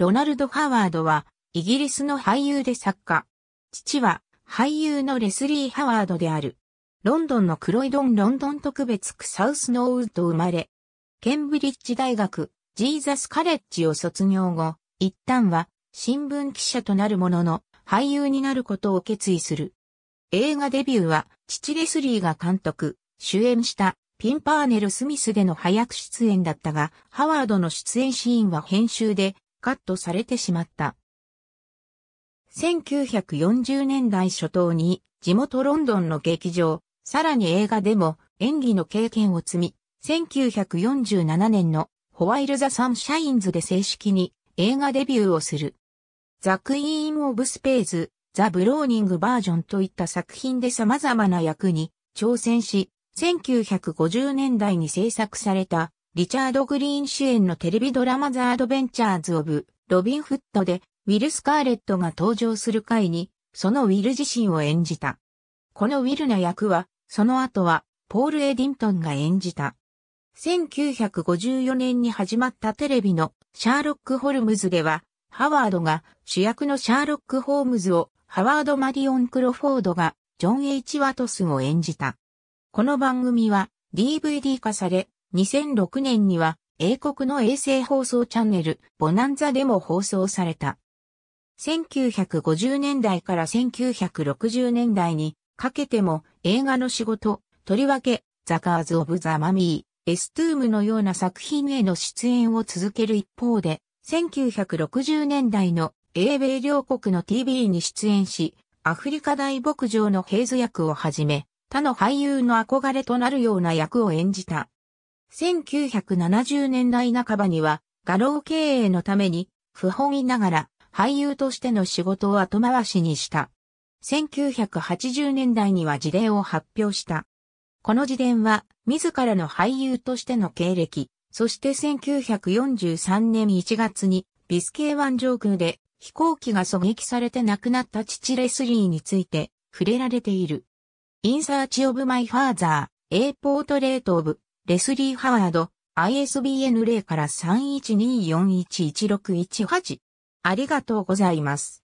ロナルド・ハワードは、イギリスの俳優で作家。父は、俳優のレスリー・ハワードである。ロンドンのクロイドン・ロンドン特別区サウスノーウッド生まれ。ケンブリッジ大学、ジーザス・カレッジを卒業後、一旦は、新聞記者となるものの、俳優になることを決意する。映画デビューは、父レスリーが監督、主演した、ピンパーネル・スミスでの早く出演だったが、ハワードの出演シーンは編集で、カットされてしまった。1940年代初頭に地元ロンドンの劇場、さらに映画でも演技の経験を積み、1947年のホワイル・ザ・サンシャインズで正式に映画デビューをする。ザ・クイーン・オブ・スペーズ、ザ・ブローニング・バージョンといった作品で様々な役に挑戦し、1950年代に制作されたリチャード・グリーン主演のテレビドラマザ・アドベンチャーズ・オブ・ロビン・フットで、ウィル・スカーレットが登場する回に、そのウィル自身を演じた。このウィルな役は、その後は、ポール・エディントンが演じた。1954年に始まったテレビのシャーロック・ホルムズでは、ハワードが主役のシャーロック・ホームズを、ハワード・マリオン・クロフォードがジョン・ H・ ワトスを演じた。この番組は DVD 化され、2006年には英国の衛星放送チャンネルボナンザでも放送された。1950年代から1960年代にかけても映画の仕事、とりわけザカーズ・オブ・ザ・マミー、エストゥームのような作品への出演を続ける一方で、1960年代の英米両国の TV に出演し、アフリカ大牧場のヘイズ役をはじめ、他の俳優の憧れとなるような役を演じた。1970年代半ばには、画廊経営のために、不本意ながら、俳優としての仕事を後回しにした。1980年代には辞令を発表した。この辞伝は、自らの俳優としての経歴、そして1943年1月に、ビスケー湾上空で、飛行機が狙撃されて亡くなった父レスリーについて、触れられている。インサーチオブマイファーザー、エイポートレートオブ、レスリー・ハワード、ISBN 0から312411618。ありがとうございます。